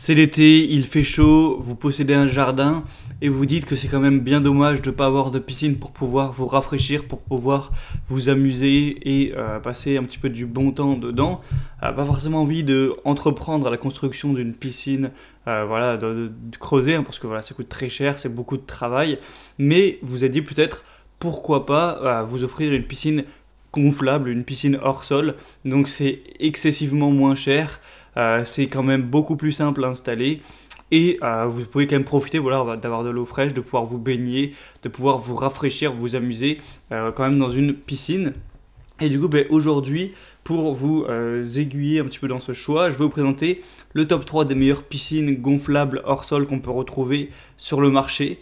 C'est l'été, il fait chaud, vous possédez un jardin et vous dites que c'est quand même bien dommage de ne pas avoir de piscine pour pouvoir vous rafraîchir, pour pouvoir vous amuser et euh, passer un petit peu du bon temps dedans. Euh, pas forcément envie de entreprendre la construction d'une piscine, euh, voilà, de, creuser hein, parce que voilà, ça coûte très cher, c'est beaucoup de travail. Mais vous avez dit peut-être pourquoi pas vous offrir une piscine gonflable, une piscine hors sol. Donc c'est excessivement moins cher. Euh, c'est quand même beaucoup plus simple à installer. Et euh, vous pouvez quand même profiter voilà, d'avoir de l'eau fraîche, de pouvoir vous baigner, de pouvoir vous rafraîchir, vous amuser euh, quand même dans une piscine. Et du coup, ben, aujourd'hui, pour vous aiguiller un petit peu dans ce choix, je vais vous présenter le top 3 des meilleures piscines gonflables hors sol qu'on peut retrouver sur le marché.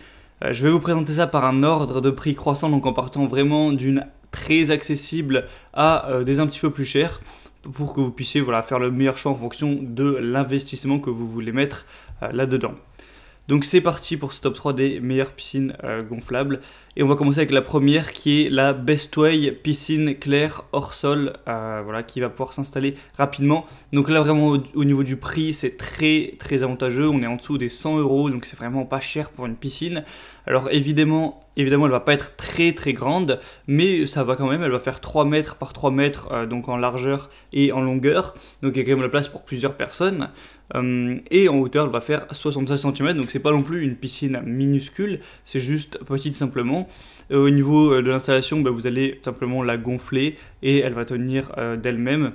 je vais vous présenter ça par un ordre de prix croissant, donc en partant vraiment d'une très accessible à des un petit peu plus chères pour que vous puissiez voilà, faire le meilleur choix en fonction de l'investissement que vous voulez mettre euh, là-dedans. Donc c'est parti pour ce top 3 des meilleures piscines euh, gonflables. Et on va commencer avec la première qui est la Bestway piscine claire hors sol, euh, voilà, qui va pouvoir s'installer rapidement. Donc là vraiment au, niveau du prix c'est très très avantageux, on est en dessous des 100 euros, donc c'est vraiment pas cher pour une piscine. Alors évidemment, évidemment elle va pas être très très grande, mais ça va quand même, elle va faire 3 mètres par 3 mètres, euh, donc en largeur et en longueur. Donc il y a quand même la place pour plusieurs personnes. Euh, et en hauteur, elle va faire 76 cm, donc c'est pas non plus une piscine minuscule, c'est juste petite simplement. Euh, au niveau euh, de l'installation, bah, vous allez simplement la gonfler et elle va tenir d'elle-même.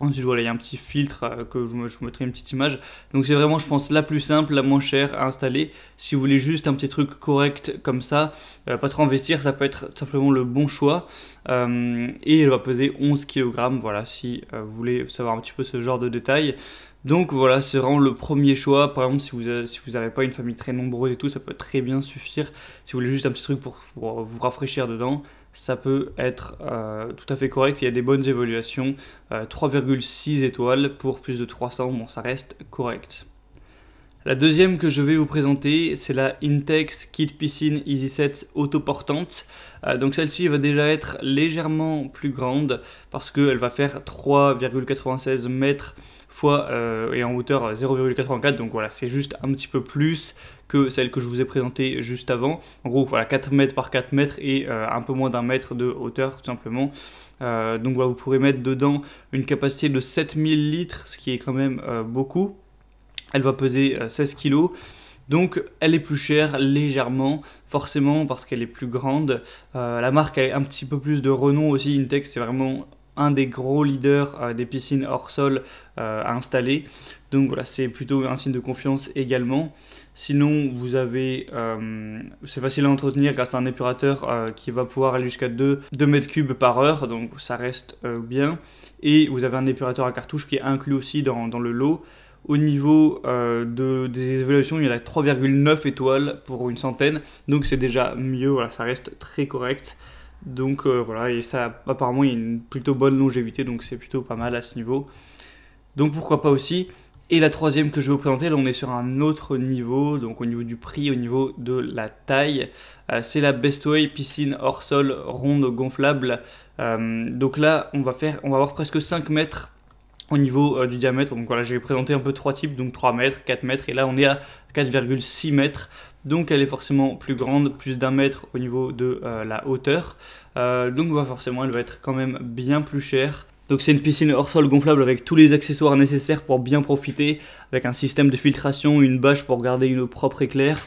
Ensuite, voilà, il y a un petit filtre que je, vous mettrai une petite image. Donc, c'est vraiment, je pense, la plus simple, la moins chère à installer. Si vous voulez juste un petit truc correct comme ça, pas trop investir, ça peut être simplement le bon choix. Euh, et elle va peser 11 kg, voilà, si euh, vous voulez savoir un petit peu ce genre de détails. Donc voilà, c'est vraiment le premier choix. Par exemple, si vous n'avez pas une famille très nombreuse et tout, ça peut très bien suffire. Si vous voulez juste un petit truc pour, vous rafraîchir dedans, ça peut être euh, tout à fait correct. Il y a des bonnes évaluations. 3,6 étoiles pour plus de 300, bon, ça reste correct. La deuxième que je vais vous présenter, c'est la Intex Kit Piscine Easy Set autoportante. Euh, donc celle-ci va déjà être légèrement plus grande parce qu'elle va faire 3,96 mètres fois euh, et en hauteur 0,84. Euh, donc voilà, c'est juste un petit peu plus que celle que je vous ai présentée juste avant. En gros, voilà, 4 mètres par 4 mètres et un peu moins d'un mètre de hauteur tout simplement. donc voilà, vous pourrez mettre dedans une capacité de 7000 litres, ce qui est quand même beaucoup elle va peser 16 euh, kg. Donc elle est plus chère légèrement, forcément parce qu'elle est plus grande. Euh, la marque a un petit peu plus de renom aussi. Intex c'est vraiment un des gros leaders euh, des piscines hors sol à installer. Donc voilà, c'est plutôt un signe de confiance également. Sinon, vous avez, c'est facile à entretenir grâce à un épurateur qui va pouvoir aller jusqu'à 2, mètres cubes par heure, donc ça reste bien. Et vous avez un épurateur à cartouche qui est inclus aussi dans le lot. Au niveau euh, de, des évaluations, il y a 3,9 étoiles pour une centaine, donc c'est déjà mieux, voilà, ça reste très correct. Donc euh, voilà, et ça apparemment il y a une plutôt bonne longévité, donc c'est plutôt pas mal à ce niveau. Donc pourquoi pas aussi. Et la troisième que je vais vous présenter, là on est sur un autre niveau, donc au niveau du prix, au niveau de la taille. Euh, c'est la Bestway piscine hors sol ronde gonflable. donc là on va faire, on va avoir presque 5 mètres niveau euh, du diamètre. Donc voilà, j'ai présenté un peu trois types, donc 3 mètres, 4 mètres, et là on est à 4,6 mètres. Donc elle est forcément plus grande, plus d'un mètre au niveau de euh, la hauteur. Euh, donc bah, forcément elle va être quand même bien plus chère. Donc c'est une piscine hors sol gonflable avec tous les accessoires nécessaires pour bien profiter, avec un système de filtration, une bâche pour garder une eau propre et claire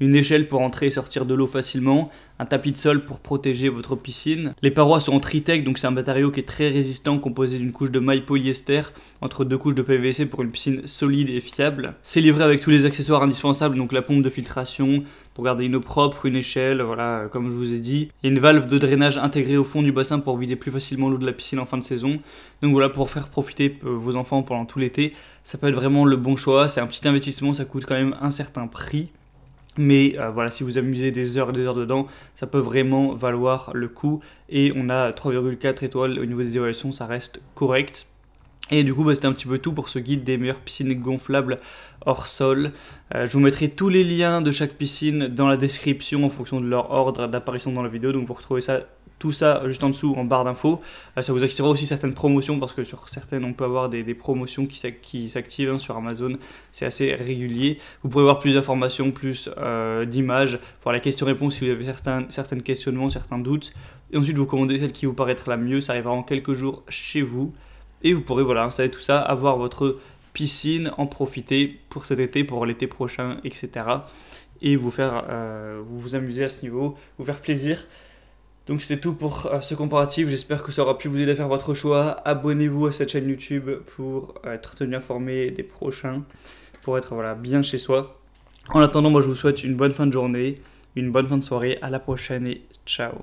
une échelle pour entrer et sortir de l'eau facilement, un tapis de sol pour protéger votre piscine. Les parois sont en Tritech, donc c'est un matériau qui est très résistant, composé d'une couche de maille polyester entre deux couches de PVC pour une piscine solide et fiable. C'est livré avec tous les accessoires indispensables, donc la pompe de filtration pour garder une eau propre, une échelle, voilà, comme je vous ai dit. Il y a une valve de drainage intégrée au fond du bassin pour vider plus facilement l'eau de la piscine en fin de saison. Donc voilà, pour faire profiter euh, vos enfants pendant tout l'été, ça peut être vraiment le bon choix. C'est un petit investissement, ça coûte quand même un certain prix. Mais euh, voilà, si vous amusez des heures et des heures dedans, ça peut vraiment valoir le coup. Et on a 3,4 étoiles au niveau des évaluations, ça reste correct. Et du coup, bah, c'était un petit peu tout pour ce guide des meilleures piscines gonflables hors sol. Euh, je vous mettrai tous les liens de chaque piscine dans la description en fonction de leur ordre d'apparition dans la vidéo, donc vous retrouvez ça tout ça juste en dessous en barre d'infos. Euh, ça vous activera aussi certaines promotions parce que sur certaines on peut avoir des, promotions qui s'activent hein, sur Amazon. C'est assez régulier. Vous pourrez voir plus d'informations, plus euh, d'images, voir la question-réponse si vous avez certains, certains questionnements, certains doutes. Et ensuite vous commandez celle qui vous paraîtra la mieux. Ça arrivera en quelques jours chez vous. Et vous pourrez voilà, installer tout ça, avoir votre piscine, en profiter pour cet été, pour l'été prochain, etc. Et vous faire euh, vous, vous amuser à ce niveau, vous faire plaisir. Donc c'est tout pour euh, ce comparatif, j'espère que ça aura pu vous aider à faire votre choix. Abonnez-vous à cette chaîne YouTube pour euh, être tenu informé des prochains, pour être voilà, bien chez soi. En attendant, moi je vous souhaite une bonne fin de journée, une bonne fin de soirée, à la prochaine et ciao